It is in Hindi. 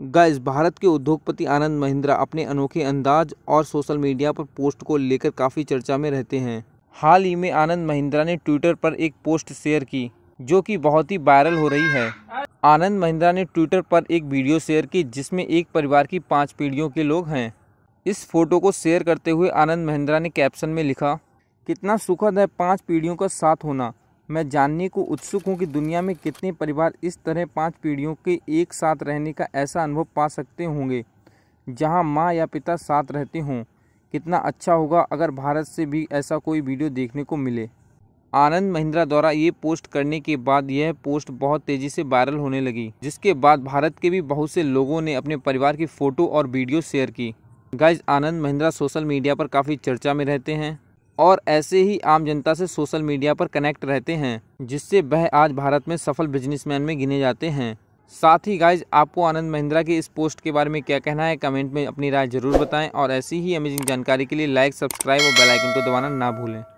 गाइस भारत के उद्योगपति आनंद महिंद्रा अपने अनोखे अंदाज और सोशल मीडिया पर पोस्ट को लेकर काफ़ी चर्चा में रहते हैं हाल ही में आनंद महिंद्रा ने ट्विटर पर एक पोस्ट शेयर की जो कि बहुत ही वायरल हो रही है आनंद महिंद्रा ने ट्विटर पर एक वीडियो शेयर की जिसमें एक परिवार की पाँच पीढ़ियों के लोग हैं इस फोटो को शेयर करते हुए आनंद महिंद्रा ने कैप्शन में लिखा कितना सुखद है पाँच पीढ़ियों का साथ होना मैं जानने को उत्सुक हूँ कि दुनिया में कितने परिवार इस तरह पांच पीढ़ियों के एक साथ रहने का ऐसा अनुभव पा सकते होंगे जहाँ माँ या पिता साथ रहते हों कितना अच्छा होगा अगर भारत से भी ऐसा कोई वीडियो देखने को मिले आनंद महिंद्रा द्वारा ये पोस्ट करने के बाद यह पोस्ट बहुत तेज़ी से वायरल होने लगी जिसके बाद भारत के भी बहुत से लोगों ने अपने परिवार की फ़ोटो और वीडियो शेयर की guys Anand Mahindra social media पर काफ़ी चर्चा में रहते हैं और ऐसे ही आम जनता से सोशल मीडिया पर कनेक्ट रहते हैं जिससे वह आज भारत में सफल बिजनेसमैन में गिने जाते हैं साथ ही गाइज आपको आनंद महिंद्रा की इस पोस्ट के बारे में क्या कहना है कमेंट में अपनी राय जरूर बताएं और ऐसी ही अमेजिंग जानकारी के लिए लाइक सब्सक्राइब और बेल आइकन को दबाना ना भूलें